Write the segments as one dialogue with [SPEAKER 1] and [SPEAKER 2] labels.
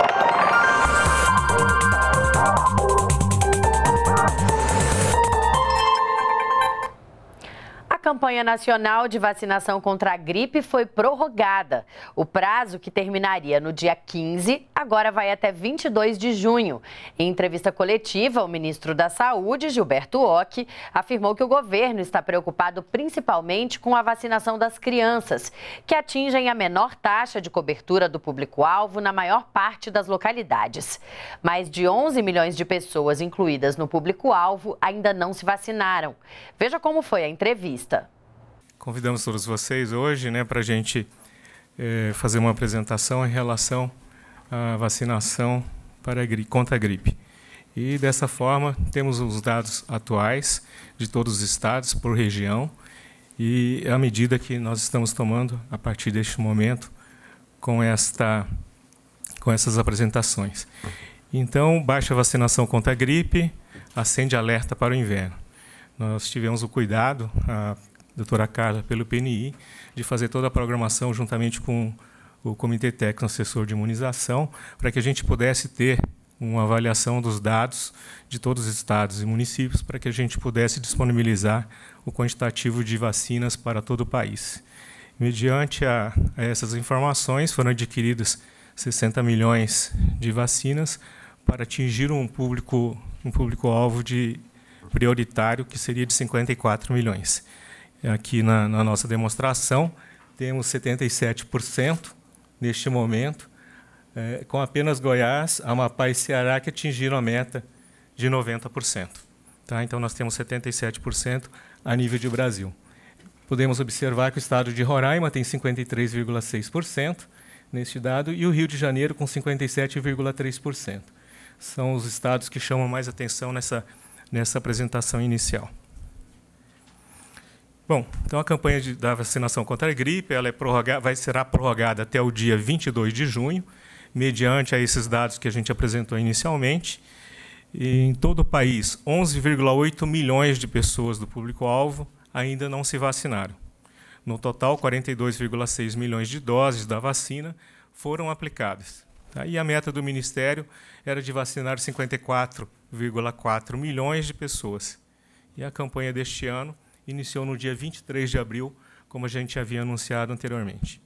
[SPEAKER 1] you campanha nacional de vacinação contra a gripe foi prorrogada. O prazo, que terminaria no dia 15, agora vai até 22 de junho. Em entrevista coletiva, o ministro da Saúde, Gilberto Ock, afirmou que o governo está preocupado principalmente com a vacinação das crianças, que atingem a menor taxa de cobertura do público-alvo na maior parte das localidades. Mais de 11 milhões de pessoas incluídas no público-alvo ainda não se vacinaram. Veja como foi a entrevista
[SPEAKER 2] Convidamos todos vocês hoje né, para a gente é, fazer uma apresentação em relação à vacinação para a gripe, contra a gripe. E dessa forma, temos os dados atuais de todos os estados por região e a medida que nós estamos tomando a partir deste momento com esta com essas apresentações. Então, baixa vacinação contra a gripe, acende alerta para o inverno. Nós tivemos o cuidado, a doutora Carla, pelo PNI, de fazer toda a programação juntamente com o Comitê Técnico Assessor de Imunização, para que a gente pudesse ter uma avaliação dos dados de todos os estados e municípios, para que a gente pudesse disponibilizar o quantitativo de vacinas para todo o país. Mediante a, a essas informações, foram adquiridas 60 milhões de vacinas para atingir um público um público alvo de prioritário que seria de 54 milhões. Aqui na, na nossa demonstração, temos 77% neste momento, é, com apenas Goiás, Amapá e Ceará que atingiram a meta de 90%. Tá? Então, nós temos 77% a nível de Brasil. Podemos observar que o estado de Roraima tem 53,6% neste dado e o Rio de Janeiro com 57,3%. São os estados que chamam mais atenção nessa, nessa apresentação inicial. Bom, então a campanha de, da vacinação contra a gripe ela é prorroga, vai, será prorrogada até o dia 22 de junho, mediante a esses dados que a gente apresentou inicialmente. E em todo o país, 11,8 milhões de pessoas do público-alvo ainda não se vacinaram. No total, 42,6 milhões de doses da vacina foram aplicadas. Tá? E a meta do Ministério era de vacinar 54,4 milhões de pessoas. E a campanha deste ano iniciou no dia 23 de abril, como a gente havia anunciado anteriormente.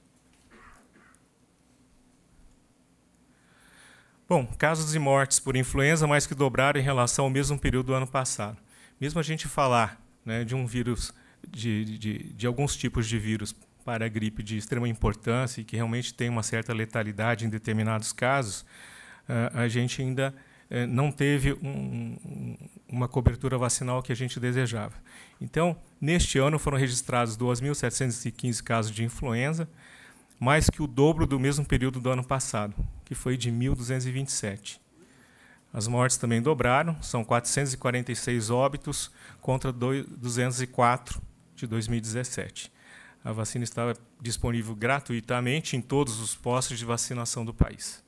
[SPEAKER 2] Bom, casos e mortes por influenza mais que dobraram em relação ao mesmo período do ano passado. Mesmo a gente falar né, de um vírus, de, de, de alguns tipos de vírus para a gripe de extrema importância e que realmente tem uma certa letalidade em determinados casos, ah, a gente ainda eh, não teve um, uma cobertura vacinal que a gente desejava. Então, neste ano foram registrados 2.715 casos de influenza, mais que o dobro do mesmo período do ano passado, que foi de 1.227. As mortes também dobraram, são 446 óbitos contra 204 de 2017. A vacina estava disponível gratuitamente em todos os postos de vacinação do país.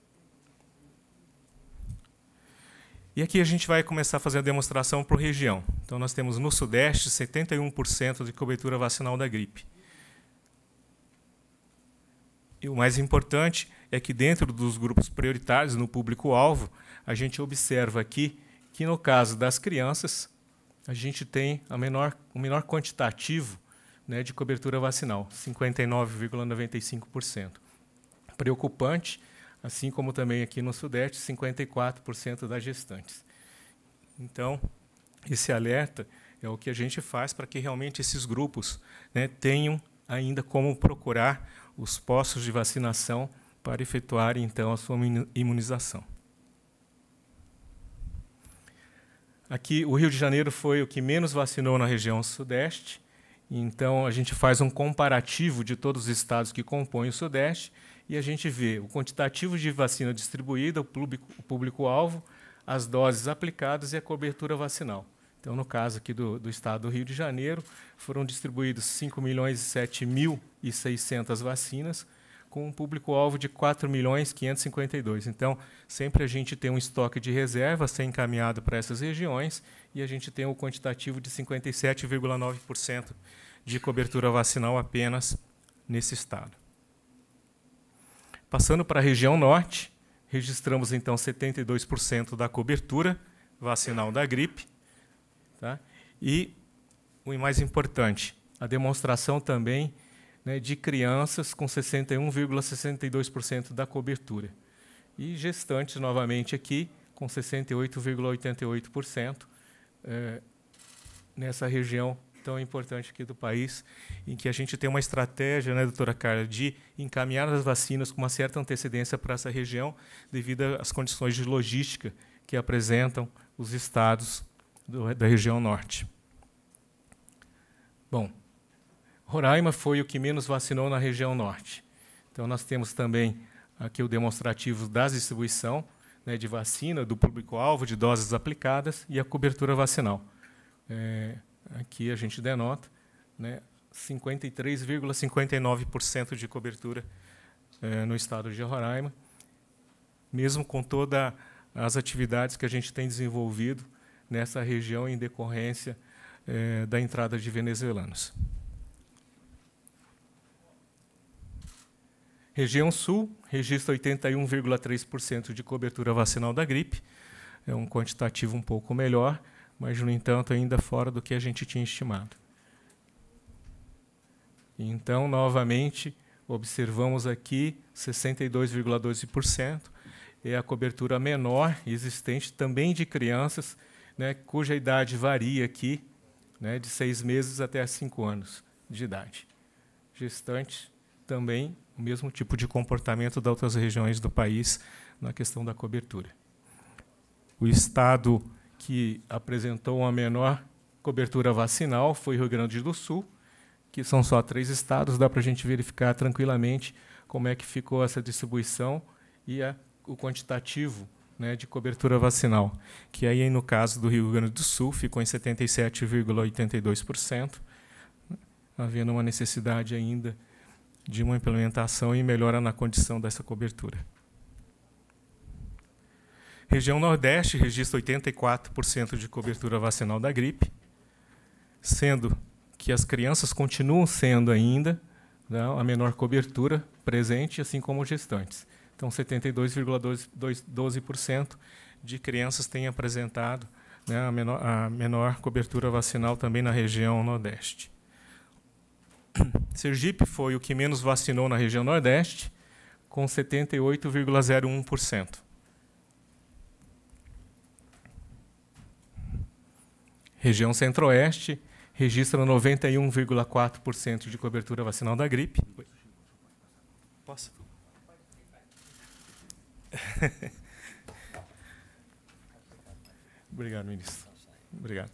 [SPEAKER 2] E aqui a gente vai começar a fazer a demonstração por região. Então, nós temos no Sudeste 71% de cobertura vacinal da gripe. E o mais importante é que, dentro dos grupos prioritários, no público-alvo, a gente observa aqui que, no caso das crianças, a gente tem a menor, o menor quantitativo né, de cobertura vacinal, 59,95%. Preocupante assim como também aqui no Sudeste, 54% das gestantes. Então, esse alerta é o que a gente faz para que realmente esses grupos né, tenham ainda como procurar os postos de vacinação para efetuar então a sua imunização. Aqui, o Rio de Janeiro foi o que menos vacinou na região Sudeste, então a gente faz um comparativo de todos os estados que compõem o Sudeste e a gente vê o quantitativo de vacina distribuída, o público-alvo, as doses aplicadas e a cobertura vacinal. Então, no caso aqui do, do estado do Rio de Janeiro, foram distribuídos 5 milhões e 7 mil e 600 vacinas, com um público-alvo de 4 milhões 552. Então, sempre a gente tem um estoque de reserva ser encaminhado para essas regiões e a gente tem o um quantitativo de 57,9% de cobertura vacinal apenas nesse estado. Passando para a região norte, registramos então 72% da cobertura vacinal da gripe. Tá? E o mais importante, a demonstração também né, de crianças com 61,62% da cobertura. E gestantes, novamente, aqui, com 68,88% é, eh, nessa região tão importante aqui do país, em que a gente tem uma estratégia, né, doutora Carla, de encaminhar as vacinas com uma certa antecedência para essa região, devido às condições de logística que apresentam os estados do, da região norte. Bom, Roraima foi o que menos vacinou na região norte. Então, nós temos também aqui o demonstrativo da distribuição né, de vacina do público-alvo, de doses aplicadas e a cobertura vacinal. É, Aqui a gente denota né, 53,59% de cobertura é, no estado de Roraima, mesmo com todas as atividades que a gente tem desenvolvido nessa região em decorrência é, da entrada de venezuelanos. Região Sul registra 81,3% de cobertura vacinal da gripe, é um quantitativo um pouco melhor, mas, no entanto, ainda fora do que a gente tinha estimado. Então, novamente, observamos aqui 62,12% é a cobertura menor existente também de crianças, né, cuja idade varia aqui, né, de seis meses até cinco anos de idade. Gestantes também o mesmo tipo de comportamento das outras regiões do país na questão da cobertura. O estado que apresentou uma menor cobertura vacinal foi Rio Grande do Sul, que são só três estados, dá para a gente verificar tranquilamente como é que ficou essa distribuição e a, o quantitativo né, de cobertura vacinal, que aí, no caso do Rio Grande do Sul, ficou em 77,82%, né, havendo uma necessidade ainda de uma implementação e melhora na condição dessa cobertura. Região Nordeste registra 84% de cobertura vacinal da gripe, sendo que as crianças continuam sendo ainda né, a menor cobertura presente, assim como os gestantes. Então, 72,12% de crianças têm apresentado né, a, menor, a menor cobertura vacinal também na região Nordeste. Sergipe foi o que menos vacinou na região Nordeste, com 78,01%. Região Centro-Oeste registra 91,4% de cobertura vacinal da gripe. Posso? Obrigado, ministro. Obrigado.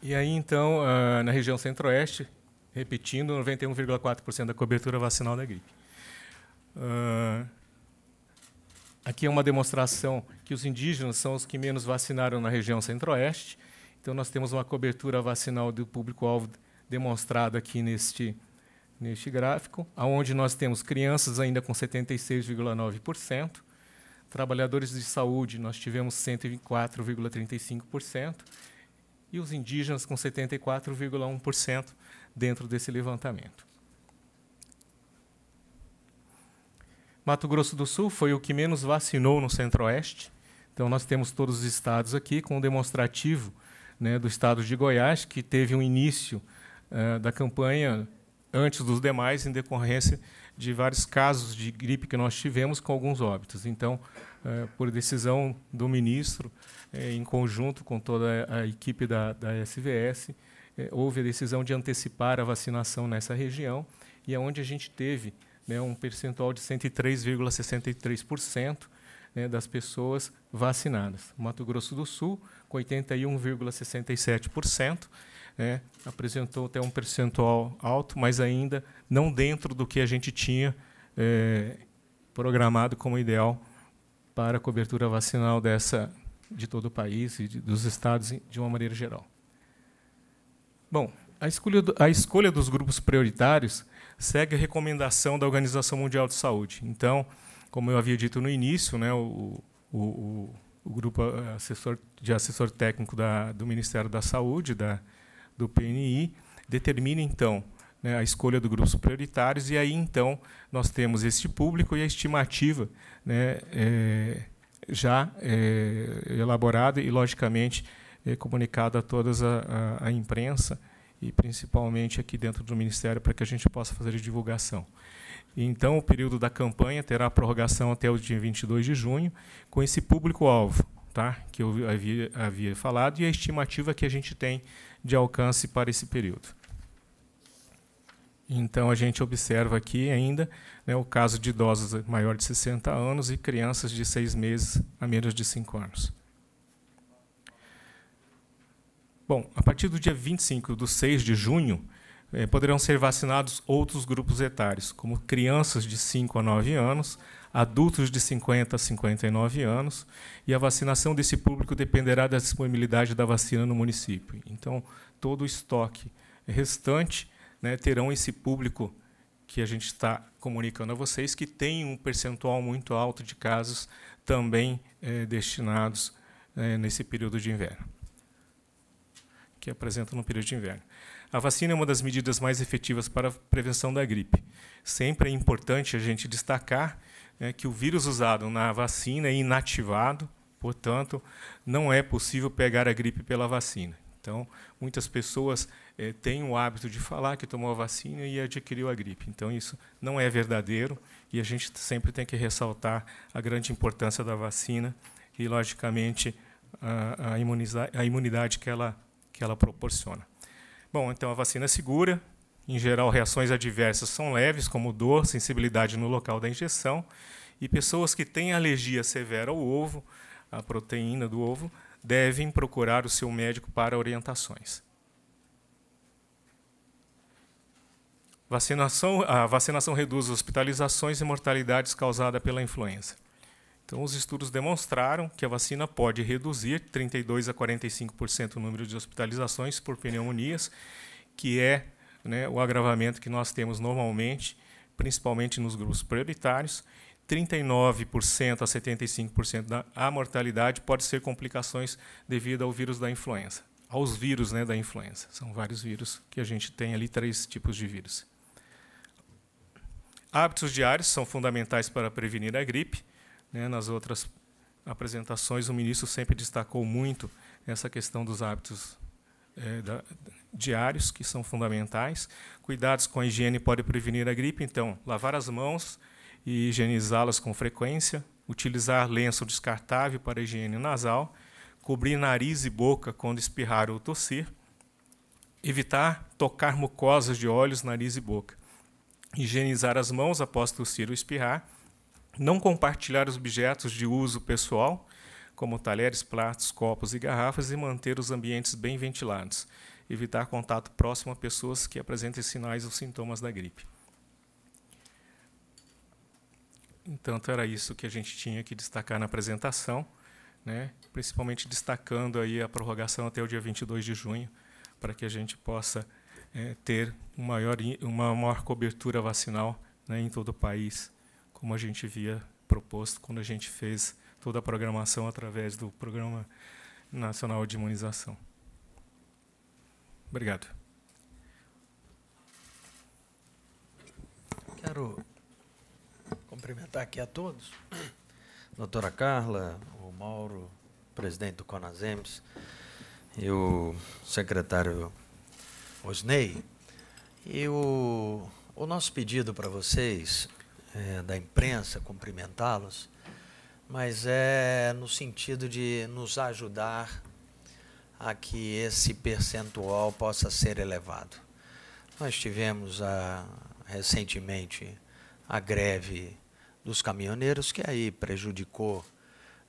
[SPEAKER 2] E aí, então, ah, na região Centro-Oeste, repetindo, 91,4% da cobertura vacinal da gripe. Ah, Aqui é uma demonstração que os indígenas são os que menos vacinaram na região centro-oeste. Então, nós temos uma cobertura vacinal do público-alvo demonstrada aqui neste, neste gráfico, onde nós temos crianças ainda com 76,9%, trabalhadores de saúde, nós tivemos 104,35%, e os indígenas com 74,1% dentro desse levantamento. Mato Grosso do Sul foi o que menos vacinou no Centro-Oeste. Então, nós temos todos os estados aqui, com o demonstrativo né, do estado de Goiás, que teve um início uh, da campanha antes dos demais, em decorrência de vários casos de gripe que nós tivemos, com alguns óbitos. Então, uh, por decisão do ministro, eh, em conjunto com toda a equipe da, da SVS, houve a decisão de antecipar a vacinação nessa região, e é onde a gente teve né, um percentual de 103,63% né, das pessoas vacinadas. Mato Grosso do Sul, com 81,67%, né, apresentou até um percentual alto, mas ainda não dentro do que a gente tinha é, programado como ideal para a cobertura vacinal dessa de todo o país e de, dos estados de uma maneira geral. Bom, a escolha, do, a escolha dos grupos prioritários segue a recomendação da Organização Mundial de Saúde. Então, como eu havia dito no início, né, o, o, o grupo eh, assessor, de assessor técnico da, do Ministério da Saúde, da, do PNI, determina, então, né, a escolha do grupos prioritários, e aí, então, nós temos este público e a estimativa né, é, já é, elaborada e, logicamente, é, comunicada a toda a, a imprensa, e principalmente aqui dentro do Ministério, para que a gente possa fazer a divulgação. Então, o período da campanha terá prorrogação até o dia 22 de junho, com esse público-alvo tá? que eu havia, havia falado, e a estimativa que a gente tem de alcance para esse período. Então, a gente observa aqui ainda né, o caso de idosos maior de 60 anos e crianças de seis meses a menos de cinco anos. Bom, a partir do dia 25 do 6 de junho, eh, poderão ser vacinados outros grupos etários, como crianças de 5 a 9 anos, adultos de 50 a 59 anos, e a vacinação desse público dependerá da disponibilidade da vacina no município. Então, todo o estoque restante né, terão esse público que a gente está comunicando a vocês, que tem um percentual muito alto de casos também eh, destinados eh, nesse período de inverno que apresentam no período de inverno. A vacina é uma das medidas mais efetivas para a prevenção da gripe. Sempre é importante a gente destacar né, que o vírus usado na vacina é inativado, portanto, não é possível pegar a gripe pela vacina. Então, muitas pessoas é, têm o hábito de falar que tomou a vacina e adquiriu a gripe. Então, isso não é verdadeiro e a gente sempre tem que ressaltar a grande importância da vacina e, logicamente, a, a, a imunidade que ela que ela proporciona. Bom, então a vacina é segura. Em geral, reações adversas são leves, como dor, sensibilidade no local da injeção. E pessoas que têm alergia severa ao ovo, à proteína do ovo, devem procurar o seu médico para orientações. Vacinação, a vacinação reduz hospitalizações e mortalidades causadas pela influenza. Então, os estudos demonstraram que a vacina pode reduzir 32 a 45% o número de hospitalizações por pneumonias, que é né, o agravamento que nós temos normalmente, principalmente nos grupos prioritários. 39% a 75% da mortalidade pode ser complicações devido ao vírus da influenza, aos vírus né, da influenza. São vários vírus que a gente tem ali, três tipos de vírus. Hábitos diários são fundamentais para prevenir a gripe né, nas outras apresentações, o ministro sempre destacou muito essa questão dos hábitos é, da, diários, que são fundamentais. Cuidados com a higiene podem prevenir a gripe, então, lavar as mãos e higienizá-las com frequência, utilizar lenço descartável para higiene nasal, cobrir nariz e boca quando espirrar ou tossir, evitar tocar mucosas de olhos, nariz e boca, higienizar as mãos após tossir ou espirrar, não compartilhar os objetos de uso pessoal, como talheres, pratos, copos e garrafas, e manter os ambientes bem ventilados. Evitar contato próximo a pessoas que apresentem sinais ou sintomas da gripe. Então, então era isso que a gente tinha que destacar na apresentação, né? principalmente destacando aí a prorrogação até o dia 22 de junho, para que a gente possa é, ter uma maior, uma maior cobertura vacinal né, em todo o país como a gente via proposto quando a gente fez toda a programação através do Programa Nacional de Imunização. Obrigado.
[SPEAKER 1] Quero cumprimentar aqui a todos. Doutora Carla, o Mauro, presidente do Conasems, e o secretário Osney. E o, o nosso pedido para vocês é, da imprensa, cumprimentá-los, mas é no sentido de nos ajudar a que esse percentual possa ser elevado. Nós tivemos a, ah, recentemente a greve dos caminhoneiros, que aí prejudicou,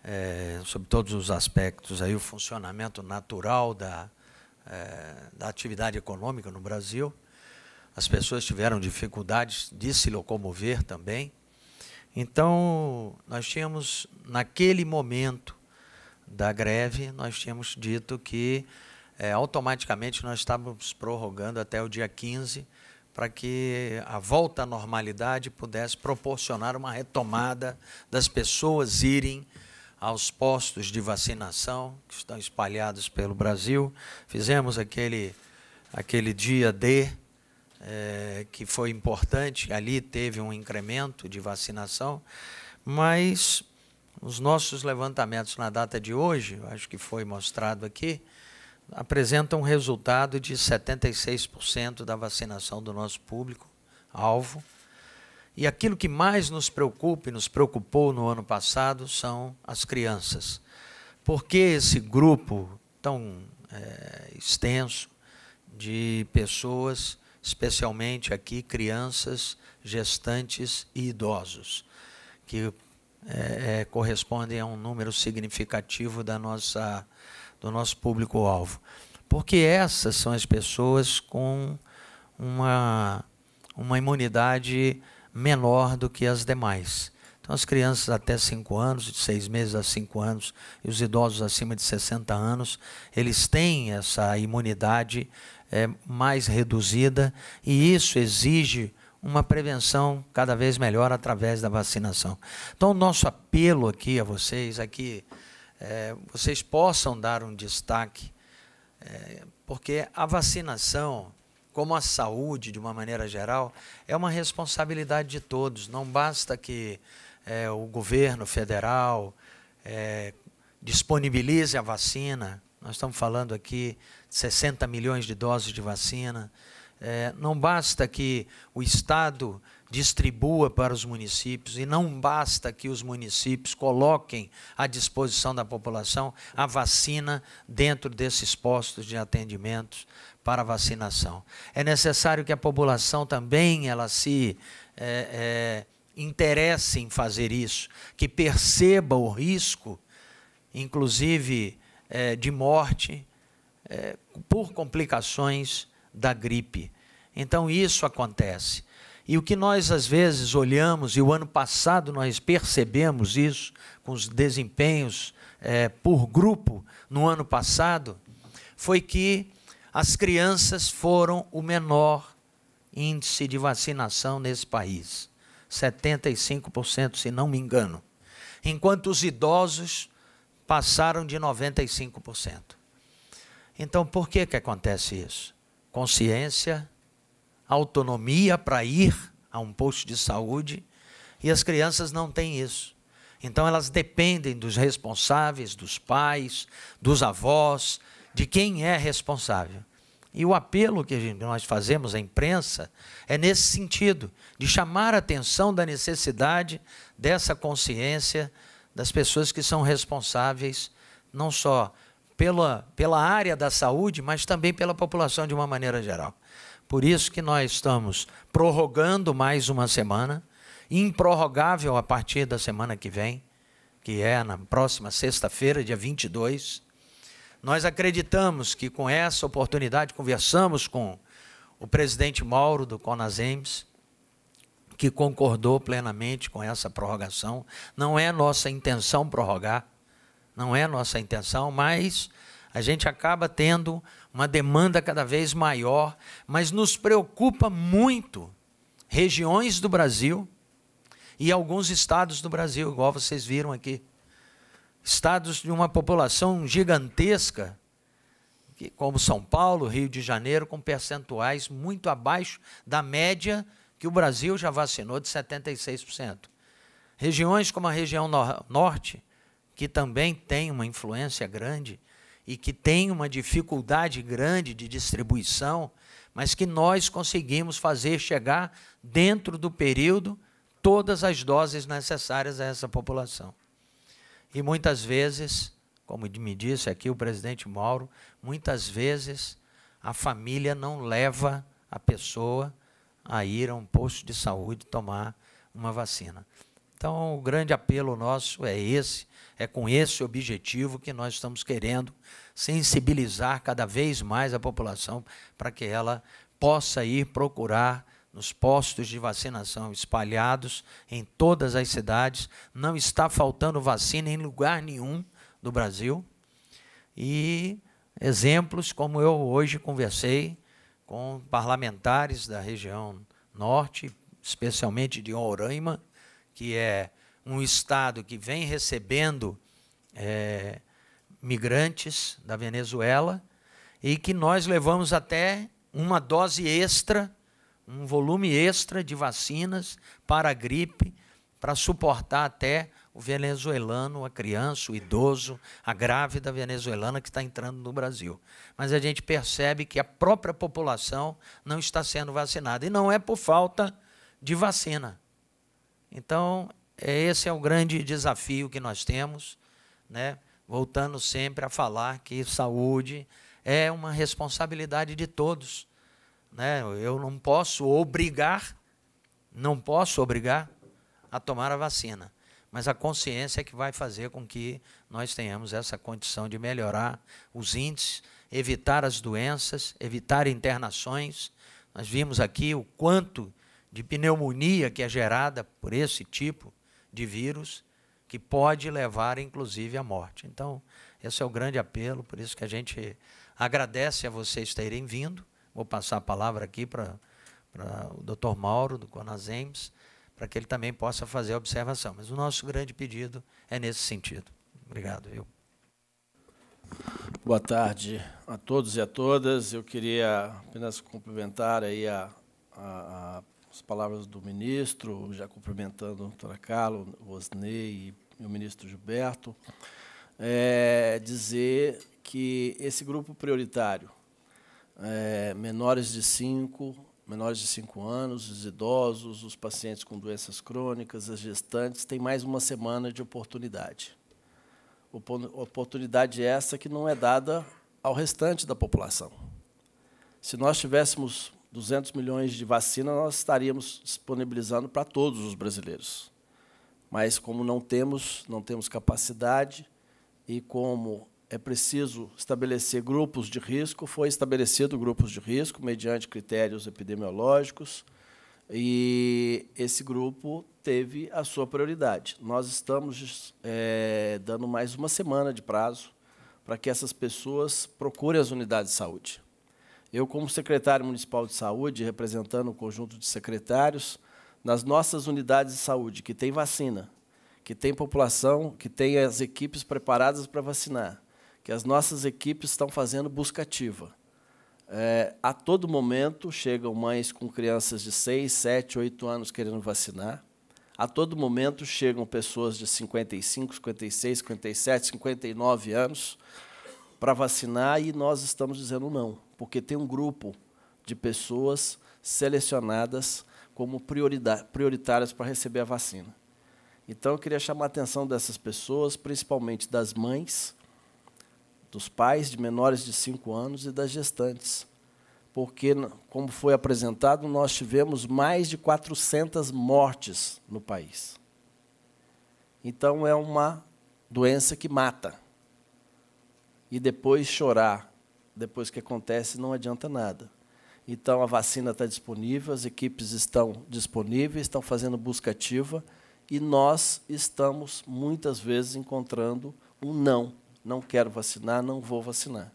[SPEAKER 1] é, sob todos os aspectos, aí o funcionamento natural da, é, da atividade econômica no Brasil as pessoas tiveram dificuldades de se locomover também. Então, nós tínhamos, naquele momento da greve, nós tínhamos dito que é, automaticamente nós estávamos prorrogando até o dia 15 para que a volta à normalidade pudesse proporcionar uma retomada das pessoas irem aos postos de vacinação que estão espalhados pelo Brasil. Fizemos aquele, aquele dia D é, que foi importante, ali teve um incremento de vacinação, mas os nossos levantamentos na data de hoje, acho que foi mostrado aqui, apresentam um resultado de 76% da vacinação do nosso público alvo. E aquilo que mais nos preocupa e nos preocupou no ano passado são as crianças. Porque esse grupo tão é, extenso de pessoas especialmente aqui crianças, gestantes e idosos, que é, é, correspondem a um número significativo da nossa, do nosso público-alvo. Porque essas são as pessoas com uma, uma imunidade menor do que as demais. Então, as crianças até 5 anos, de 6 meses a 5 anos, e os idosos acima de 60 anos, eles têm essa imunidade é, mais reduzida, e isso exige uma prevenção cada vez melhor através da vacinação. Então, nosso apelo aqui a vocês é que é, vocês possam dar um destaque, é, porque a vacinação, como a saúde de uma maneira geral, é uma responsabilidade de todos. Não basta que é, o governo federal é, disponibilize a vacina. Nós estamos falando aqui 60 milhões de doses de vacina. É, não basta que o Estado distribua para os municípios e não basta que os municípios coloquem à disposição da população a vacina dentro desses postos de atendimento para vacinação. É necessário que a população também ela se é, é, interesse em fazer isso, que perceba o risco, inclusive é, de morte é, por complicações da gripe. Então isso acontece. E o que nós às vezes olhamos, e o ano passado nós percebemos isso com os desempenhos é, por grupo no ano passado, foi que as crianças foram o menor índice de vacinação nesse país, 75%, se não me engano, enquanto os idosos passaram de 95%. Então, por que, que acontece isso? Consciência, autonomia para ir a um posto de saúde, e as crianças não têm isso. Então, elas dependem dos responsáveis, dos pais, dos avós, de quem é responsável. E o apelo que nós fazemos à imprensa é nesse sentido, de chamar a atenção da necessidade dessa consciência das pessoas que são responsáveis, não só pela, pela área da saúde, mas também pela população de uma maneira geral. Por isso que nós estamos prorrogando mais uma semana, improrrogável a partir da semana que vem, que é na próxima sexta-feira, dia 22. Nós acreditamos que com essa oportunidade conversamos com o presidente Mauro do Conasems, que concordou plenamente com essa prorrogação. Não é nossa intenção prorrogar, não é nossa intenção, mas a gente acaba tendo uma demanda cada vez maior, mas nos preocupa muito regiões do Brasil e alguns estados do Brasil, igual vocês viram aqui. Estados de uma população gigantesca, como São Paulo, Rio de Janeiro, com percentuais muito abaixo da média que o Brasil já vacinou de 76%. Regiões como a região norte, que também tem uma influência grande e que tem uma dificuldade grande de distribuição, mas que nós conseguimos fazer chegar dentro do período todas as doses necessárias a essa população. E muitas vezes, como me disse aqui o presidente Mauro, muitas vezes a família não leva a pessoa a ir a um posto de saúde tomar uma vacina. Então, o grande apelo nosso é esse, é com esse objetivo que nós estamos querendo sensibilizar cada vez mais a população para que ela possa ir procurar nos postos de vacinação espalhados em todas as cidades. Não está faltando vacina em lugar nenhum do Brasil. E exemplos como eu hoje conversei com parlamentares da região norte, especialmente de Roraima, que é um Estado que vem recebendo é, migrantes da Venezuela e que nós levamos até uma dose extra, um volume extra de vacinas para a gripe, para suportar até o venezuelano, a criança, o idoso, a grávida venezuelana que está entrando no Brasil. Mas a gente percebe que a própria população não está sendo vacinada. E não é por falta de vacina. Então, é, esse é o grande desafio que nós temos, né? voltando sempre a falar que saúde é uma responsabilidade de todos. Né? Eu não posso obrigar, não posso obrigar a tomar a vacina, mas a consciência é que vai fazer com que nós tenhamos essa condição de melhorar os índices, evitar as doenças, evitar internações. Nós vimos aqui o quanto de pneumonia que é gerada por esse tipo de vírus que pode levar, inclusive, à morte. Então, esse é o grande apelo, por isso que a gente agradece a vocês terem vindo. Vou passar a palavra aqui para o doutor Mauro, do Conasems, para que ele também possa fazer a observação. Mas o nosso grande pedido é nesse sentido. Obrigado, viu?
[SPEAKER 3] Boa tarde a todos e a todas. Eu queria apenas cumprimentar aí a, a, a as palavras do ministro, já cumprimentando o doutor Carlos, o Osney e o ministro Gilberto, é, dizer que esse grupo prioritário, é, menores de 5, menores de 5 anos, os idosos, os pacientes com doenças crônicas, as gestantes, têm mais uma semana de oportunidade. Oportunidade essa que não é dada ao restante da população. Se nós tivéssemos 200 milhões de vacina nós estaríamos disponibilizando para todos os brasileiros. Mas como não temos, não temos capacidade e como é preciso estabelecer grupos de risco, foi estabelecido grupos de risco mediante critérios epidemiológicos e esse grupo teve a sua prioridade. Nós estamos é, dando mais uma semana de prazo para que essas pessoas procurem as unidades de saúde. Eu, como secretário municipal de saúde, representando o um conjunto de secretários, nas nossas unidades de saúde, que tem vacina, que tem população, que tem as equipes preparadas para vacinar, que as nossas equipes estão fazendo busca ativa. É, a todo momento chegam mães com crianças de 6, 7, 8 anos querendo vacinar. A todo momento chegam pessoas de 55, 56, 57, 59 anos para vacinar e nós estamos dizendo não, porque tem um grupo de pessoas selecionadas como prioritárias para receber a vacina. Então, eu queria chamar a atenção dessas pessoas, principalmente das mães, dos pais de menores de 5 anos e das gestantes. Porque, como foi apresentado, nós tivemos mais de 400 mortes no país. Então, é uma doença que mata e depois chorar depois que acontece não adianta nada. Então a vacina está disponível, as equipes estão disponíveis, estão fazendo busca ativa e nós estamos muitas vezes encontrando um não, não quero vacinar, não vou vacinar.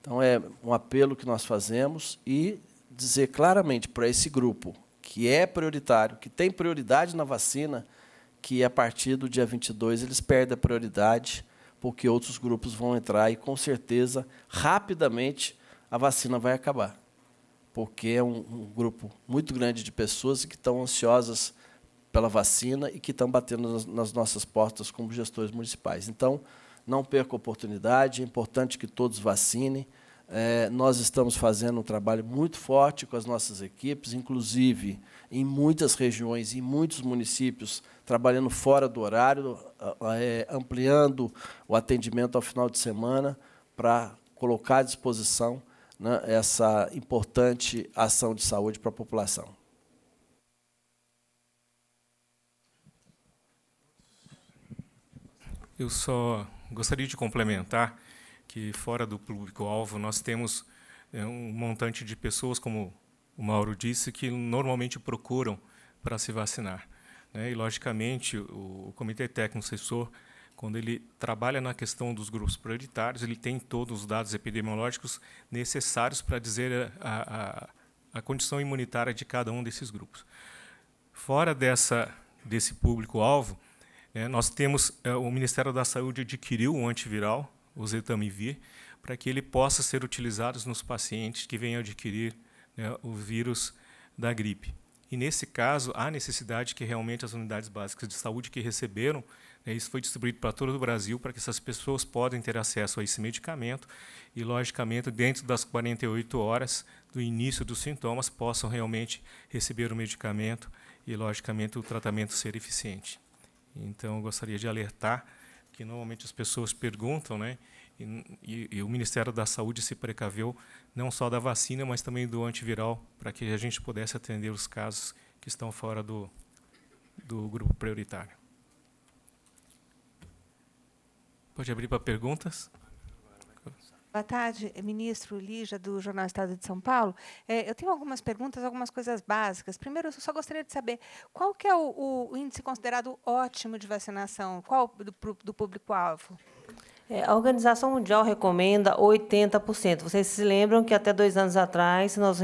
[SPEAKER 3] Então é um apelo que nós fazemos e dizer claramente para esse grupo que é prioritário, que tem prioridade na vacina, que a partir do dia 22 eles perdem a prioridade porque outros grupos vão entrar e com certeza rapidamente a vacina vai acabar, porque é um, um grupo muito grande de pessoas que estão ansiosas pela vacina e que estão batendo nas, nas nossas portas como gestores municipais. Então, não perca a oportunidade, é importante que todos vacinem. É, nós estamos fazendo um trabalho muito forte com as nossas equipes, inclusive em muitas regiões, em muitos municípios, trabalhando fora do horário, é, ampliando o atendimento ao final de semana para colocar à disposição né, essa importante ação de saúde para a população.
[SPEAKER 2] Eu só gostaria de complementar que fora do público-alvo nós temos eh, um montante de pessoas, como o Mauro disse, que normalmente procuram para se vacinar. Né? E, logicamente, o Comitê Técnico Assessor, quando ele trabalha na questão dos grupos prioritários, ele tem todos os dados epidemiológicos necessários para dizer a, a, a condição imunitária de cada um desses grupos. Fora dessa, desse público-alvo, né, nós temos eh, o Ministério da Saúde adquiriu um antiviral o zetamivir, para que ele possa ser utilizado nos pacientes que venham adquirir né, o vírus da gripe. E nesse caso, há necessidade que realmente as unidades básicas de saúde que receberam, né, isso foi distribuído para todo o Brasil, para que essas pessoas podem ter acesso a esse medicamento e, logicamente, dentro das 48 horas do início dos sintomas, possam realmente receber o medicamento e, logicamente, o tratamento ser eficiente. Então, eu gostaria de alertar que normalmente as pessoas perguntam, né? E, e, o Ministério da Saúde se precaveu não só da vacina, mas também do antiviral, para que a gente pudesse atender os casos que estão fora do, do grupo prioritário. Pode abrir para perguntas?
[SPEAKER 4] Boa tarde, ministro Lija do Jornal Estado de São Paulo. É, eu tenho algumas perguntas, algumas coisas básicas. Primeiro, eu só gostaria de saber qual que é o, o índice considerado ótimo de vacinação, qual do, do público-alvo?
[SPEAKER 5] É, a Organização Mundial recomenda 80%. Vocês se lembram que até dois anos atrás nós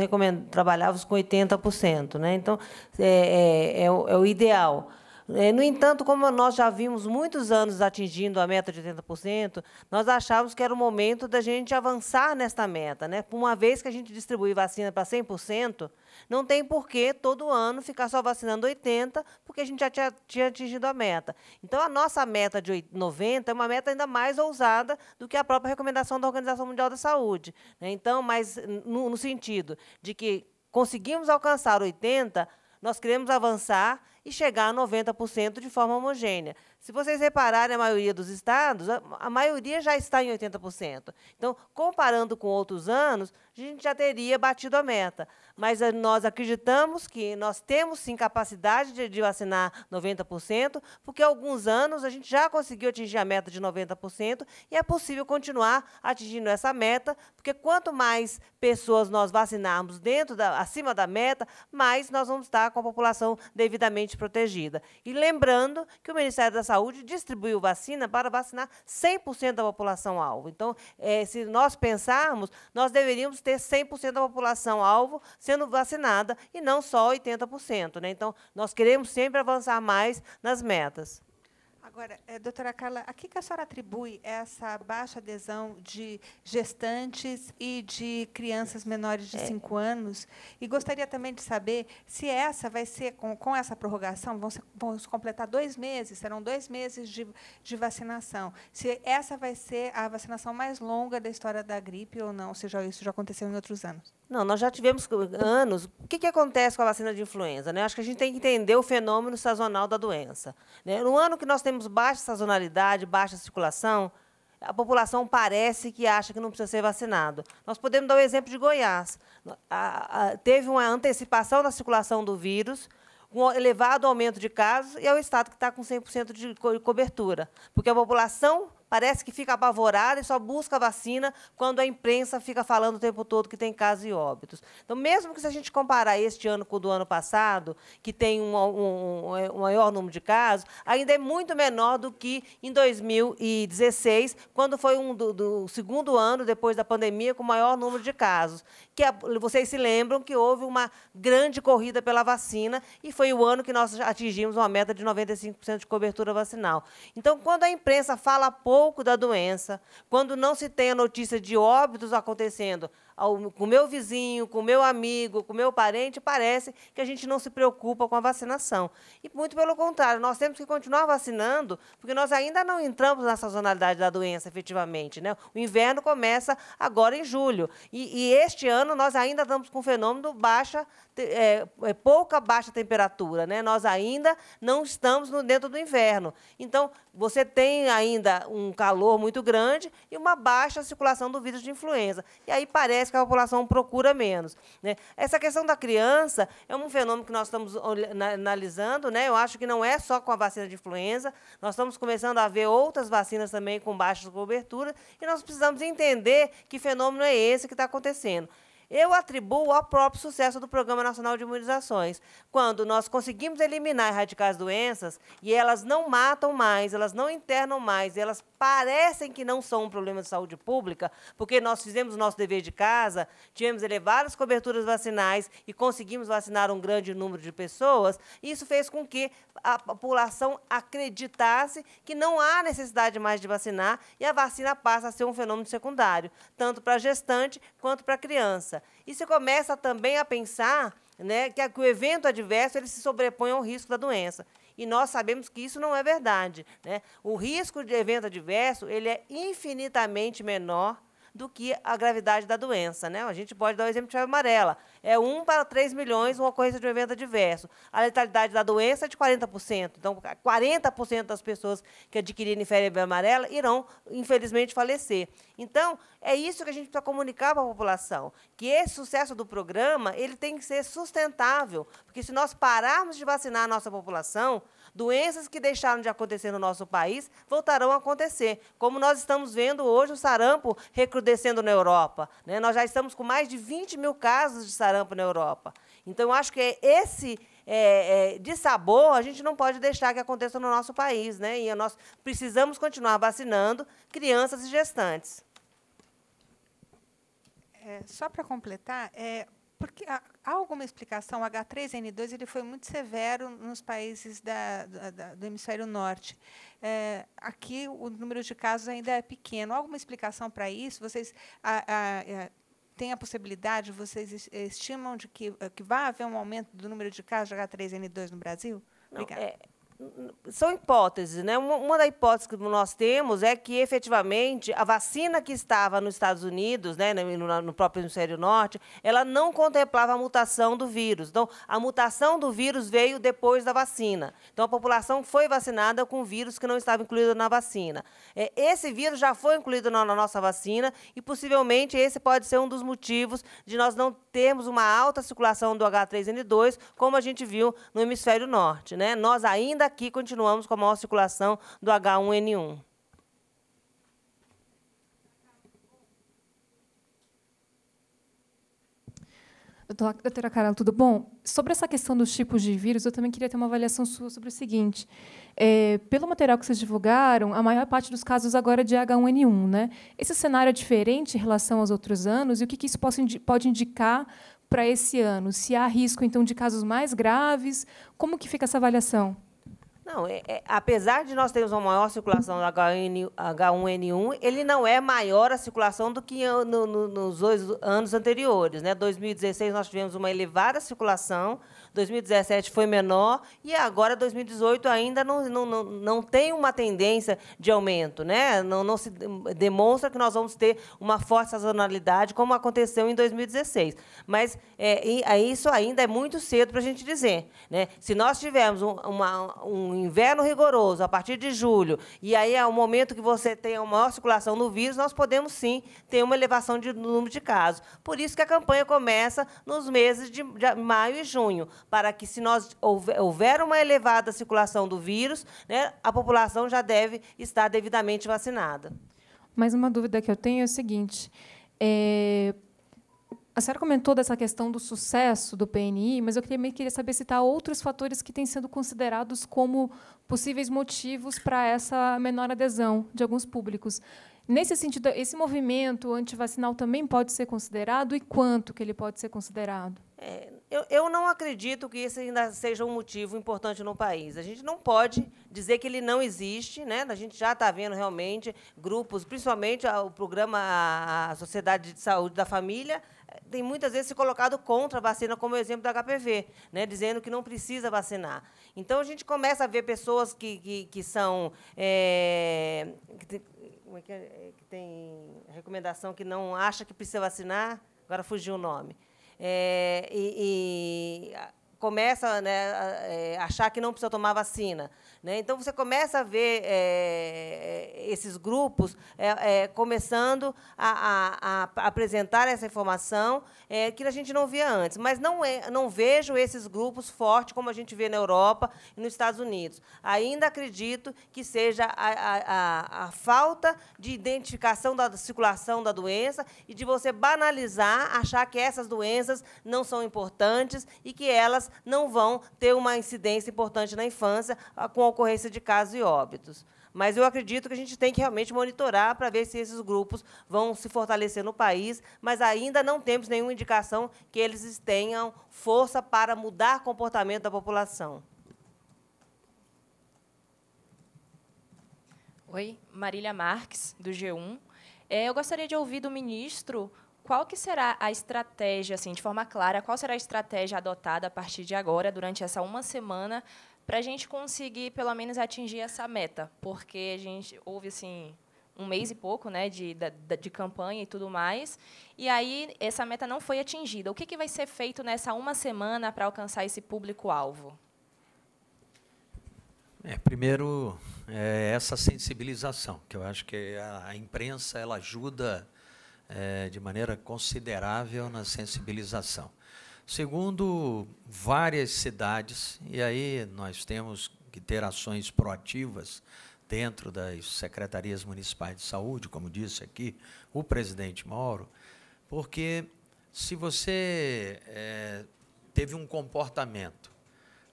[SPEAKER 5] trabalhávamos com 80%, né? Então, é, é, é o, é o ideal. É, no entanto, como nós já vimos muitos anos atingindo a meta de 80%, nós achávamos que era o momento da gente avançar nesta meta. Né? Uma vez que a gente distribui vacina para 100%, não tem porquê todo ano ficar só vacinando 80%, porque a gente já tinha, tinha atingido a meta. Então, a nossa meta de 90% é uma meta ainda mais ousada do que a própria recomendação da Organização Mundial da Saúde. Né? Então, mas no, no sentido de que conseguimos alcançar 80%, nós queremos avançar e chegar a 90% de forma homogênea. Se vocês repararem, a maioria dos estados, a, a maioria já está em 80%. Então, comparando com outros anos, a gente já teria batido a meta. Mas a, eh, nós acreditamos que nós temos sim capacidade de, de vacinar 90%, porque há alguns anos a gente já conseguiu atingir a meta de 90% e é possível continuar atingindo essa meta, porque quanto mais pessoas nós vacinarmos dentro da, acima da meta, mais nós vamos estar com a população devidamente protegida. E lembrando que o Ministério da Saúde Saúde distribuiu vacina para vacinar 100% da população alvo. Então, é, se nós pensarmos, nós deveríamos ter 100% da população alvo sendo vacinada e não só 80%. Né? Então, nós queremos sempre avançar mais nas metas.
[SPEAKER 4] Agora, eh, doutora Carla, a que, a senhora atribui essa baixa adesão de gestantes e de crianças menores de 5 é. anos? E gostaria também de saber se essa vai ser, com, com essa prorrogação, vão, ser, vão completar dois meses, serão dois meses de, de vacinação. Se essa vai ser a vacinação mais longa da história da gripe ou não, ou seja, isso já aconteceu em outros anos.
[SPEAKER 5] Não, nós já tivemos eh, anos. O que, que acontece com a vacina de influenza? Né? Acho que a gente tem que entender o fenômeno sazonal da doença. Né? No ano que nós temos temos baixa sazonalidade, baixa circulação, a população parece que acha que não precisa ser vacinado. Nós podemos dar o um exemplo de Goiás. A, a, teve uma antecipação da circulação do vírus, um elevado aumento de casos, e é o Estado que está com 100% de co cobertura, porque a população parece que fica apavorada e só busca vacina quando a imprensa fica falando o tempo todo que tem casos e óbitos. Então, mesmo que se a gente comparar este ano com o do ano passado, que tem um, um, um maior número de casos, ainda é muito menor do que em 2016, quando foi um do, do segundo ano depois da pandemia com o maior número de casos. Que a, é, vocês se lembram que houve uma grande corrida pela vacina e foi o ano que nós atingimos uma meta de 95% de cobertura vacinal. Então, quando a imprensa fala pouco pouco da doença, quando não se tem a notícia de óbitos acontecendo ao, com o meu vizinho, com o meu amigo, com o meu parente, parece que a gente não se preocupa com a vacinação. E muito pelo contrário, nós temos que continuar vacinando, porque nós ainda não entramos na sazonalidade da doença, efetivamente. Né? O inverno começa agora em julho. E, e este ano nós ainda estamos com o fenômeno baixa, é, é, pouca baixa temperatura. Né? Nós ainda não estamos no, dentro do inverno. Então, você tem ainda um calor muito grande e uma baixa circulação do vírus de influenza. E aí parece que a população procura menos. Né? Essa questão da criança é um fenômeno que nós estamos analisando. Né? Eu acho que não é só com a vacina de influenza. Nós estamos começando a ver outras vacinas também com baixa cobertura e nós precisamos entender que fenômeno é esse que está acontecendo. Eu atribuo ao próprio sucesso do Programa Nacional de Imunizações. Quando nós conseguimos eliminar e erradicar as doenças e elas não matam mais, elas não internam mais, elas parecem que não são um problema de saúde pública, porque nós fizemos o nosso dever de casa, tivemos elevadas coberturas vacinais e conseguimos vacinar um grande número de pessoas, isso fez com que a população acreditasse que não há necessidade mais de vacinar e a vacina passa a ser um fenômeno secundário, tanto para gestante quanto para criança. E se começa também a pensar né, que, que o evento adverso ele se sobrepõe ao risco da doença. E nós sabemos que isso não é verdade. Né? O risco de evento adverso ele é infinitamente menor do que a gravidade da doença. Né? A gente pode dar o exemplo de febre amarela. É 1 para 3 milhões uma ocorrência de um evento adverso. A letalidade da doença é de 40%. Então, 40% das pessoas que adquirirem febre amarela irão, infelizmente, falecer. Então, é isso que a gente precisa comunicar para a população, que esse sucesso do programa ele tem que ser sustentável, porque se nós pararmos de vacinar a nossa população, doenças que deixaram de acontecer no nosso país voltarão a acontecer, como nós estamos vendo hoje o sarampo recrudescendo na Europa. Né? Nós já estamos com mais de 20 mil casos de sarampo na Europa. Então, eu acho que é esse é, é, de sabor a gente não pode deixar que aconteça no nosso país, né? E nós precisamos continuar vacinando crianças e gestantes.
[SPEAKER 4] É, só para completar, é, porque há, alguma explicação? O H3N2 ele foi muito severo nos países da, da, do hemisfério norte. É, aqui o número de casos ainda é pequeno. Há alguma explicação para isso? Vocês a, a, a, é, têm a possibilidade? Vocês estimam de que, é, que vai haver um aumento do número de casos de H3N2 no Brasil? Não, Obrigada. É, são hipóteses, né?
[SPEAKER 5] Uma, das hipóteses que nós temos é que efetivamente a vacina que estava nos Estados Unidos, né, no, no próprio hemisfério norte, ela não contemplava a mutação do vírus. Então, a mutação do vírus veio depois da vacina. Então, a população foi vacinada com vírus que não estava incluído na vacina. É, esse vírus já foi incluído na, na nossa vacina e possivelmente esse pode ser um dos motivos de nós não termos uma alta circulação do H3N2, como a gente viu no hemisfério norte, né? Nós ainda aqui continuamos com a maior circulação do H1N1.
[SPEAKER 4] Doutora Carla, tudo bom? Sobre essa questão dos tipos de vírus, eu também queria ter uma avaliação sua sobre o seguinte. É, pelo material que vocês divulgaram, a maior parte dos casos agora é de H1N1. Né? Esse cenário é diferente em relação aos outros anos? E o que, que isso pode indicar para esse ano? Se há risco, então, de casos mais graves? Como que fica essa avaliação?
[SPEAKER 5] Não, é, é, apesar de nós termos uma maior circulação do H1N1, ele não é maior a circulação do que no, no, nos dois anos anteriores. Né? 2016 nós tivemos uma elevada circulação, 2017 foi menor e agora 2018 ainda não, não, não, não tem uma tendência de aumento, né? Não, não se demonstra que nós vamos ter uma forte sazonalidade como aconteceu em 2016. Mas é, é, isso ainda é muito cedo para a gente dizer, né? Se nós tivermos um, uma, um inverno rigoroso a partir de julho e aí é o momento que você tem a maior circulação do vírus, nós podemos sim ter uma elevação de número de casos. Por isso que a campanha começa nos meses de, de maio e junho, para que, se nós houver uma elevada circulação do vírus, né, a população já deve estar devidamente vacinada.
[SPEAKER 4] Mas uma dúvida que eu tenho é o seguinte. É... A senhora comentou dessa questão do sucesso do PNI, mas eu também queria saber se há tá outros fatores que têm sido considerados como possíveis motivos para essa menor adesão de alguns públicos. Nesse sentido, esse movimento antivacinal também pode ser considerado e quanto que ele pode ser considerado? É,
[SPEAKER 5] eu, eu não acredito que esse ainda seja um motivo importante no país. A gente não pode dizer que ele não existe, né? A gente já está vendo realmente grupos, principalmente o programa a Sociedade de Saúde da Família, eh, tem muitas vezes se colocado contra a vacina, como o exemplo da HPV, né, dizendo que não precisa vacinar. Então, a gente começa a ver pessoas que, que, que são. Eh, é, que, é? Eh, que tem recomendação que não acha que precisa vacinar, agora fugiu o nome é, e, e, começa né, a é, achar que não precisa tomar vacina. Né? Então, você começa a ver é, esses grupos é, começando a, a, a, apresentar essa informação que a gente não via antes. Mas não, é, não vejo esses grupos fortes como a gente vê na Europa e nos Estados Unidos. Ainda acredito que seja a, a falta de identificação da circulação da doença e de você banalizar, achar que essas doenças não são importantes e que elas não vão ter uma incidência importante na infância, ah, com ocorrência de casos e óbitos. Mas eu acredito que a gente tem que realmente monitorar para ver se esses grupos vão se fortalecer no país, mas ainda não temos nenhuma indicação que eles tenham força para mudar o comportamento da população.
[SPEAKER 4] Oi, Marília Marques, do G1. É, eu gostaria de ouvir do ministro qual que será a estratégia, assim, de forma clara, qual será a estratégia adotada a partir de agora, durante essa uma semana, para a gente conseguir pelo menos atingir essa meta, porque a gente houve assim um mês e pouco, né, de, de, de campanha e tudo mais, e aí essa meta não foi atingida. O que, que vai ser feito nessa uma semana para alcançar esse público-alvo?
[SPEAKER 1] É, primeiro, é essa sensibilização, que eu acho que a, a imprensa ela ajuda é, de maneira considerável na sensibilização. Segundo várias cidades, e aí nós temos que ter ações proativas dentro das secretarias municipais de saúde, como disse aqui o presidente Mauro, porque se você é, teve um comportamento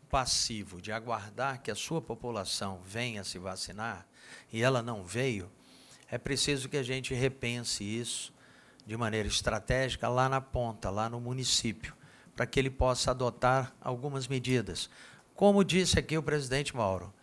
[SPEAKER 1] passivo de aguardar que a sua população venha se vacinar e ela não veio, é preciso que a gente repense isso de maneira estratégica lá na ponta, lá no município para que ele possa adotar algumas medidas. Como disse aqui o presidente Mauro,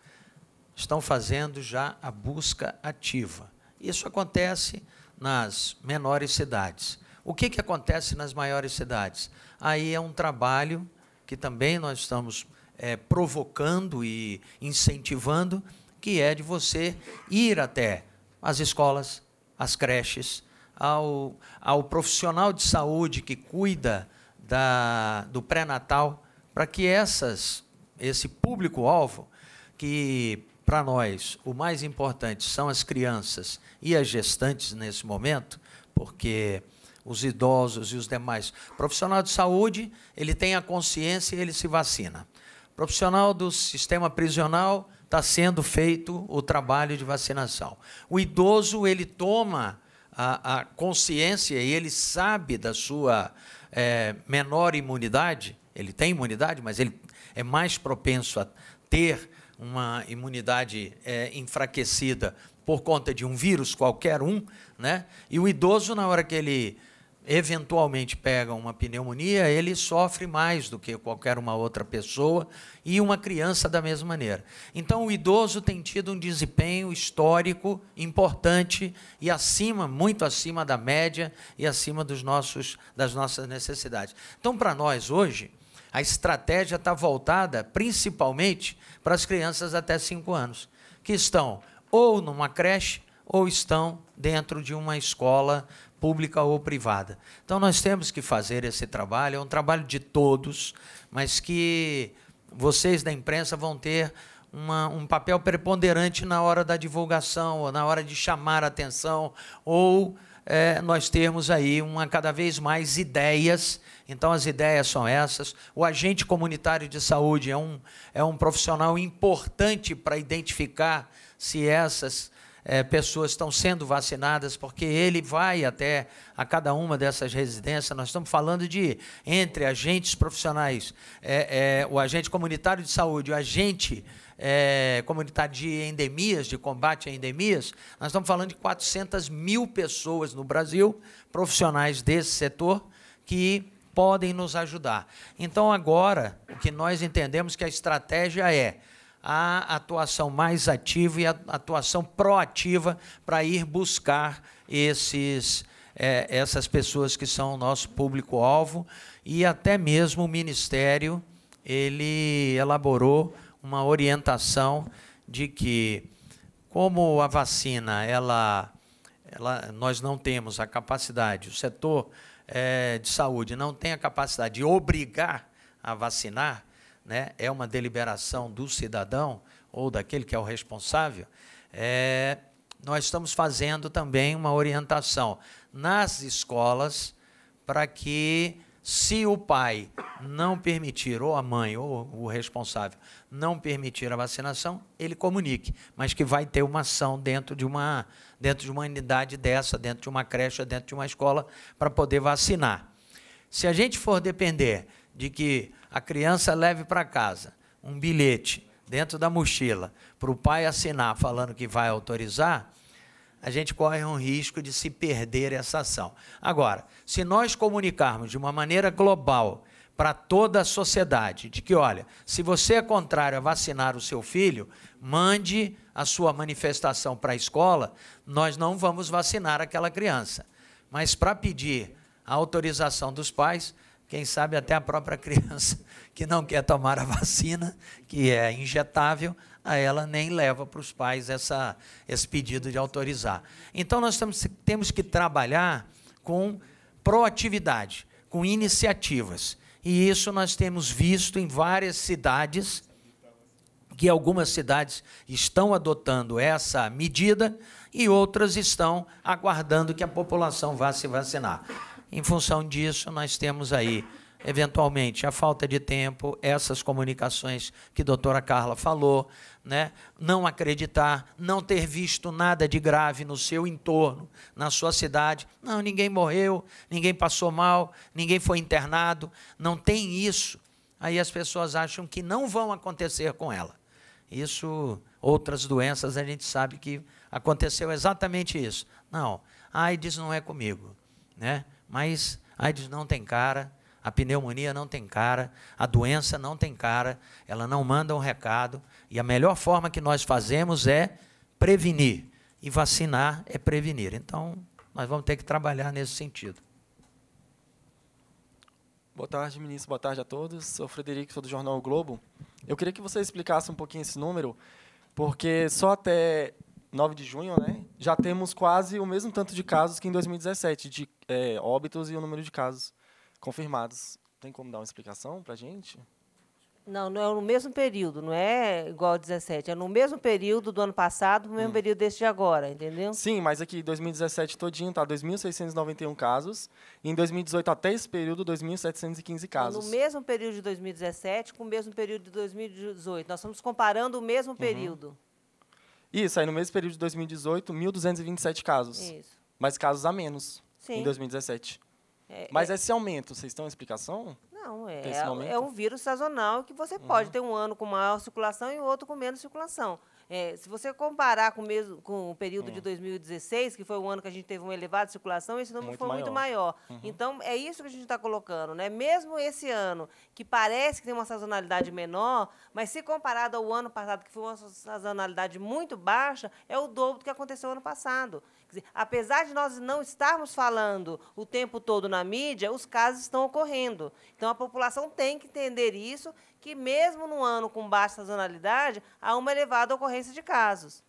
[SPEAKER 1] estão fazendo já a busca ativa. Isso acontece nas menores cidades. O que, que acontece nas maiores cidades? Aí é um trabalho que também nós estamos é, provocando e incentivando, que é de você ir até as escolas, as creches, ao, ao profissional de saúde que cuida da, do pré-natal, para que essas, esse público-alvo, que para nós o mais importante são as crianças e as gestantes nesse momento, porque os idosos e os demais. Profissional de saúde, ele tem a consciência e ele se vacina. Profissional do sistema prisional, está sendo feito o trabalho de vacinação. O idoso, ele toma a, a consciência e ele sabe da sua é, menor imunidade, ele tem imunidade, mas ele é mais propenso a ter uma imunidade é, enfraquecida por conta de um vírus qualquer um, né? E o idoso na hora que ele eventualmente pega uma pneumonia, ele sofre mais do que qualquer uma outra pessoa e uma criança da mesma maneira. Então, o idoso tem tido um desempenho histórico importante e acima, muito acima da média e acima dos nossos, das nossas necessidades. Então, para nós hoje, a estratégia está voltada principalmente para as crianças até 5 anos, que estão ou numa creche ou estão dentro de uma escola pública ou privada. Então nós temos que fazer esse trabalho, é um trabalho de todos, mas que vocês da imprensa vão ter uma, um papel preponderante na hora da divulgação, ou na hora de chamar a atenção, ou é, nós termos aí uma cada vez mais ideias. Então as ideias são essas. O agente comunitário de saúde é um, é um profissional importante para identificar se essas é, pessoas estão sendo vacinadas, porque ele vai até a cada uma dessas residências. Nós estamos falando de entre agentes profissionais, é, é, o agente comunitário de saúde, o agente é, comunitário de endemias, de combate a endemias, nós estamos falando de 400 mil pessoas no Brasil, profissionais desse setor, que podem nos ajudar. Então, agora, o que nós entendemos que a estratégia é a atuação mais ativa e a atuação proativa para ir buscar esses, é, essas pessoas que são o nosso público-alvo. E até mesmo o Ministério ele elaborou uma orientação de que, como a vacina, ela, ela nós não temos a capacidade, o setor é, de saúde não tem a capacidade de obrigar a vacinar, né, é uma deliberação do cidadão ou daquele que é o responsável, é, nós estamos fazendo também uma orientação nas escolas para que, se o pai não permitir, ou a mãe, ou o responsável, não permitir a vacinação, ele comunique, mas que vai ter uma ação dentro de uma, dentro de uma unidade dessa, dentro de uma creche, dentro de uma escola, para poder vacinar. Se a gente for depender de que a criança leve para casa um bilhete dentro da mochila para o pai assinar falando que vai autorizar, a gente corre um risco de se perder essa ação. Agora, se nós comunicarmos de uma maneira global para toda a sociedade de que, olha, se você é contrário a vacinar o seu filho, mande a sua manifestação para a escola, nós não vamos vacinar aquela criança. Mas para pedir a autorização dos pais, quem sabe até a própria criança que não quer tomar a vacina, que é injetável, a ela nem leva para os pais essa, esse pedido de autorizar. Então nós temos, temos que trabalhar com proatividade, com iniciativas. E isso nós temos visto em várias cidades, que algumas cidades estão adotando essa medida e outras estão aguardando que a população vá se vacinar. Em função disso, nós temos aí, eventualmente, a falta de tempo, essas comunicações que a doutora Carla falou, né? não acreditar, não ter visto nada de grave no seu entorno, na sua cidade. Não, ninguém morreu, ninguém passou mal, ninguém foi internado. Não tem isso. Aí as pessoas acham que não vão acontecer com ela. Isso, outras doenças, a gente sabe que aconteceu exatamente isso. Não, a ah, AIDS não é comigo. Né? mas a AIDS não tem cara, a pneumonia não tem cara, a doença não tem cara, ela não manda um recado. E a melhor forma que nós fazemos é prevenir. E vacinar é prevenir. Então, nós vamos ter que trabalhar nesse sentido.
[SPEAKER 3] Boa tarde, ministro. Boa tarde a todos. Sou Frederico, sou do Jornal o Globo. Eu queria que você explicasse um pouquinho esse número, porque só até 9 de junho, né? Já temos quase o mesmo tanto de casos que em 2017, de é, óbitos e o número de casos confirmados. Tem como dar uma explicação para a gente?
[SPEAKER 5] Não, não é no mesmo período, não é igual a 17. É no mesmo período do ano passado, no mesmo hum. período deste de agora, entendeu?
[SPEAKER 3] Sim, mas aqui é 2017 todinho está 2.691 casos. E em 2018 até esse período, 2.715 casos. No
[SPEAKER 5] mesmo período de 2017 com o mesmo período de 2018. Nós estamos comparando o mesmo uhum. período.
[SPEAKER 3] Isso, aí no mesmo período de 2018, 1.227 casos. Isso. Mas casos a menos Sim. em 2017. É, Mas é... esse aumento, vocês têm uma explicação? Não, é, é, é um
[SPEAKER 5] vírus sazonal que você pode uhum. ter um ano com maior circulação e outro com menos circulação. É, se você comparar com, mesmo, com o período de 2016, hum. que foi o ano que a gente teve uma elevada circulação, esse número muito foi maior. muito maior. Uhum. Então, é isso que a gente está colocando. Né? Mesmo esse ano, que parece que tem uma sazonalidade menor, mas se comparado ao ano passado, que foi uma sazonalidade muito baixa, é o dobro do que aconteceu ano passado. Dizer, apesar de nós não estarmos falando o tempo todo na mídia, os casos estão ocorrendo. Então, a população tem que entender isso, que mesmo no ano com baixa sazonalidade, há uma elevada ocorrência de casos.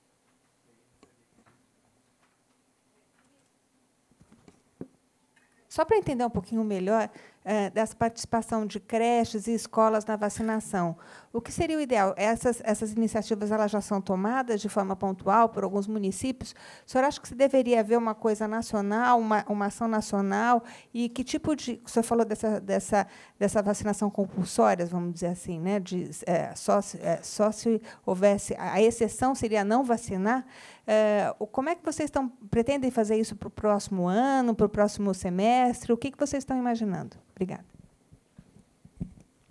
[SPEAKER 4] Só para entender um pouquinho melhor, eh, dessa participação de creches e escolas na vacinação. O que seria o ideal? Essas, essas iniciativas elas já são tomadas de forma pontual por alguns municípios. O senhor acha que se deveria haver uma coisa nacional, uma, uma ação nacional? E que tipo de. O senhor falou dessa, dessa, dessa vacinação compulsória, vamos dizer assim, né? de, é, só, é, só se houvesse. A exceção seria não vacinar. É, como é que vocês estão, pretendem fazer isso para o próximo ano, para o próximo semestre? O que, que vocês estão imaginando? Obrigada.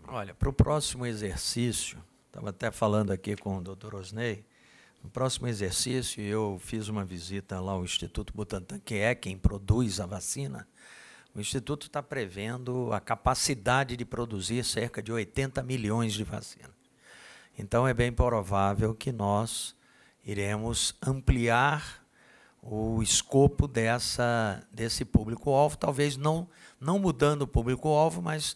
[SPEAKER 1] Olha, para o próximo exercício, estava até falando aqui com o doutor Osney, no próximo exercício eu fiz uma visita lá ao Instituto Butantan, que é quem produz a vacina. O Instituto está prevendo a capacidade de produzir cerca de 80 milhões de vacinas. Então, é bem provável que nós iremos ampliar o escopo dessa, desse público-alvo, talvez não, não mudando o público-alvo, mas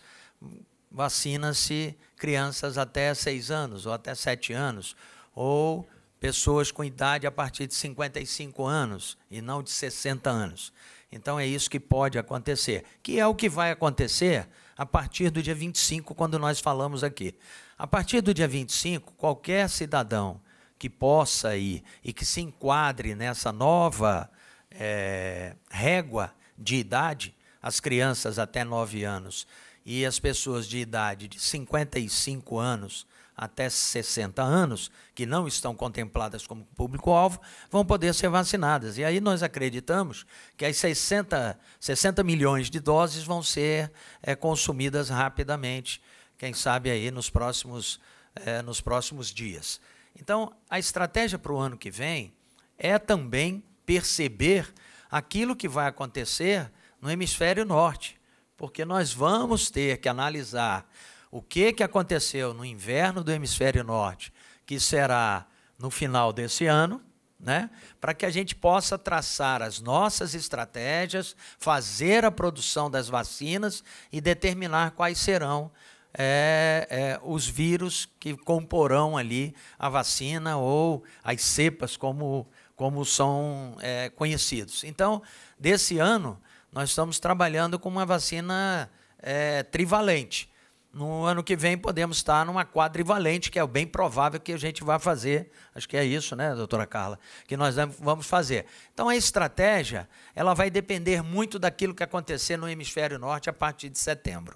[SPEAKER 1] vacina-se crianças até 6 anos ou até 7 anos, ou pessoas com idade a partir de 55 anos e não de 60 anos. Então é isso que pode acontecer, que é o que vai acontecer a partir do dia 25, quando nós falamos aqui. A partir do dia 25, qualquer cidadão que possa ir e que se enquadre nessa nova é, régua de idade, as crianças até 9 anos e as pessoas de idade de 55 anos até 60 anos, que não estão contempladas como público-alvo, vão poder ser vacinadas. E aí nós acreditamos que as 60, 60 milhões de doses vão ser é, consumidas rapidamente, quem sabe aí nos próximos, é, nos próximos dias. Então, a estratégia para o ano que vem é também perceber aquilo que vai acontecer no hemisfério norte, porque nós vamos ter que analisar o que, que aconteceu no inverno do hemisfério norte, que será no final desse ano, né? para que a gente possa traçar as nossas estratégias, fazer a produção das vacinas e determinar quais serão é, é, os vírus que comporão ali a vacina ou as cepas, como, como são é, conhecidos. Então, desse ano, nós estamos trabalhando com uma vacina é, trivalente. No ano que vem podemos estar numa quadrivalente, que é bem provável que a gente vá fazer. Acho que é isso, né, doutora Carla? Que nós vamos fazer. Então a estratégia ela vai depender muito daquilo que acontecer no hemisfério norte a partir de setembro.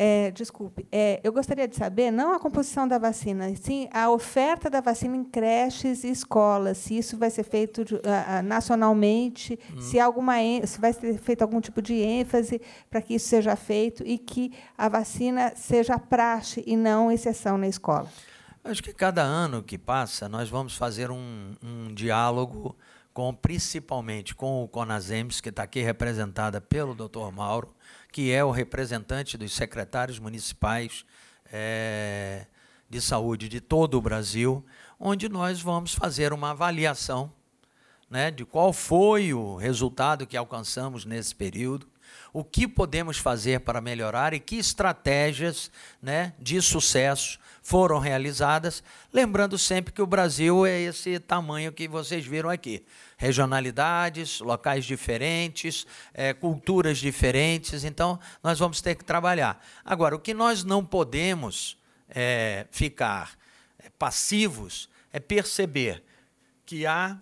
[SPEAKER 4] É, desculpe, é, eu gostaria de saber, não a composição da vacina, sim a oferta da vacina em creches e escolas, se isso vai ser feito uh, nacionalmente, hum. se, alguma, se vai ser feito algum tipo de ênfase para que isso seja feito e que a vacina seja praxe e não exceção na escola.
[SPEAKER 1] Acho que cada ano que passa, nós vamos fazer um, um diálogo com, principalmente com o Conasems, que está aqui representada pelo Dr. Mauro, que é o representante dos secretários municipais é, de saúde de todo o Brasil, onde nós vamos fazer uma avaliação né, de qual foi o resultado que alcançamos nesse período, o que podemos fazer para melhorar e que estratégias né, de sucesso foram realizadas. Lembrando sempre que o Brasil é esse tamanho que vocês viram aqui: regionalidades, locais diferentes, é, culturas diferentes. Então, nós vamos ter que trabalhar. Agora, o que nós não podemos é, ficar é, passivos é perceber que há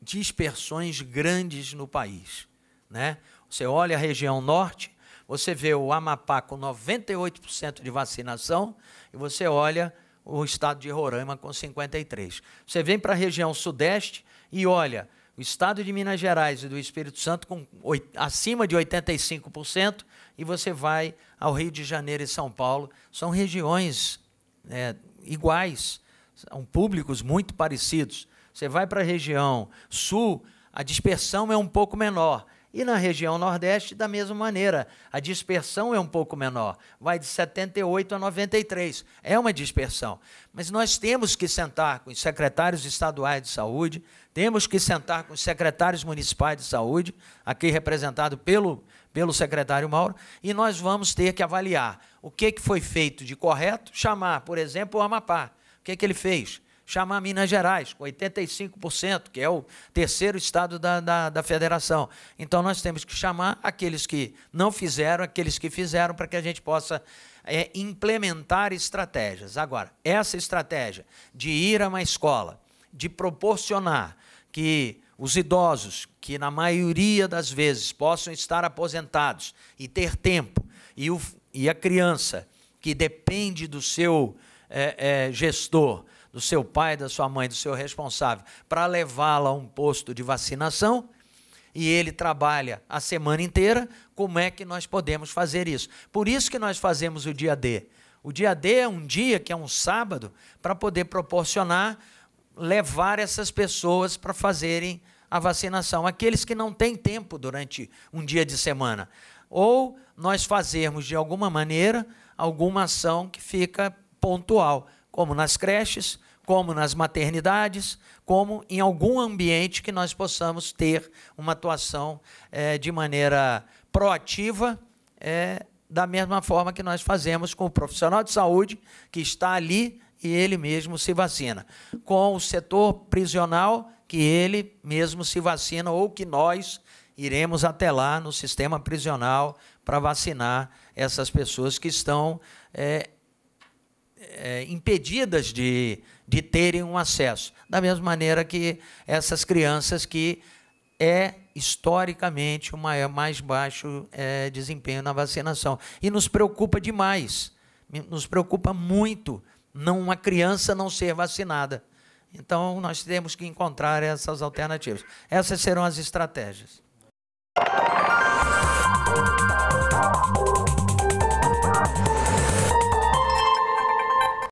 [SPEAKER 1] dispersões grandes no país. Né? Você olha a região norte, você vê o Amapá com 98% de vacinação e você olha o estado de Roraima com 53. Você vem para a região sudeste e olha o estado de Minas Gerais e do Espírito Santo com 8, acima de 85% e você vai ao Rio de Janeiro e São Paulo. São regiões é, iguais, são públicos muito parecidos. Você vai para a região sul, a dispersão é um pouco menor. E na região Nordeste, da mesma maneira, a dispersão é um pouco menor, vai de 78 a 93. É uma dispersão. Mas nós temos que sentar com os secretários estaduais de saúde, temos que sentar com os secretários municipais de saúde, aqui representado pelo, pelo secretário Mauro, e nós vamos ter que avaliar o que, que foi feito de correto, chamar, por exemplo, o Amapá. O que, que ele fez? chamar Minas Gerais, com 85%, que é o terceiro estado da, da, da, federação. Então, nós temos que chamar aqueles que não fizeram, aqueles que fizeram, para que a gente possa é, implementar estratégias. Agora, essa estratégia de ir a uma escola, de proporcionar que os idosos, que na maioria das vezes possam estar aposentados e ter tempo, e, o, e a criança, que depende do seu é, é, gestor, do seu pai, da sua mãe, do seu responsável, para levá-la a um posto de vacinação e ele trabalha a semana inteira, como é que nós podemos fazer isso? Por isso que nós fazemos o dia D. O dia D é um dia que é um sábado para poder proporcionar levar essas pessoas para fazerem a vacinação, aqueles que não têm tempo durante um dia de semana, ou nós fazermos de alguma maneira alguma ação que fica pontual como nas creches, como nas maternidades, como em algum ambiente que nós possamos ter uma atuação é, de maneira proativa, é, da mesma forma que nós fazemos com o profissional de saúde que está ali e ele mesmo se vacina, com o setor prisional que ele mesmo se vacina ou que nós iremos até lá no sistema prisional para vacinar essas pessoas que estão é, é, impedidas de, de terem um acesso. Da mesma maneira que essas crianças que é historicamente o maior, mais baixo é, desempenho na vacinação. E nos preocupa demais, nos preocupa muito não uma criança não ser vacinada. Então, nós temos que encontrar essas alternativas. Essas serão as estratégias.